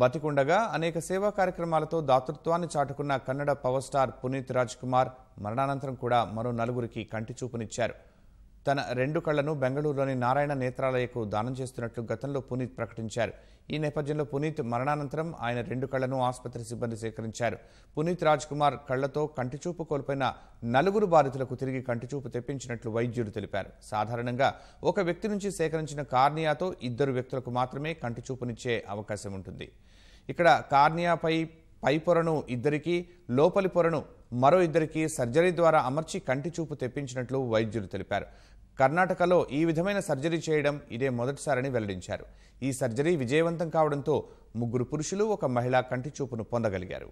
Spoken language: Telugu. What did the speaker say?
బతికుండగా అనేక సేవా కార్యక్రమాలతో దాతృత్వాన్ని చాటుకున్న కన్నడ పవర్ స్టార్ పునీత్ రాజ్ కుమార్ మరణానంతరం కూడా మరో నలుగురికి కంటి చూపునిచ్చారు తన రెండు కళ్లను బెంగళూరులోని నారాయణ నేత్రాలయకు దానం చేస్తున్నట్లు గతంలో పునీత్ ప్రకటించారు ఈ నేపథ్యంలో పునీత్ మరణానంతరం ఆయన రెండు కళ్లను ఆసుపత్రి సిబ్బంది సేకరించారు పునీత్ రాజ్ కుమార్ కళ్లతో కంటిచూపు కోల్పోయిన నలుగురు బాధితులకు తిరిగి కంటిచూపు తెప్పించినట్లు వైద్యుడు తెలిపారు సాధారణంగా ఒక వ్యక్తి నుంచి సేకరించిన కార్నియాతో ఇద్దరు వ్యక్తులకు మాత్రమే కంటిచూపునిచ్చే అవకాశం ఉంటుంది ఇక్కడ కార్నియాపై పై పొరను ఇద్దరికీ లోపలి పొరను మరో ఇద్దరికి సర్జరీ ద్వారా అమర్చి కంటి చూపు తెప్పించినట్లు వైద్యులు తెలిపారు కర్ణాటకలో ఈ విధమైన సర్జరీ చేయడం ఇదే మొదటిసారని వెల్లడించారు ఈ సర్జరీ విజయవంతం కావడంతో ముగ్గురు పురుషులు ఒక మహిళ కంటి చూపును పొందగలిగారు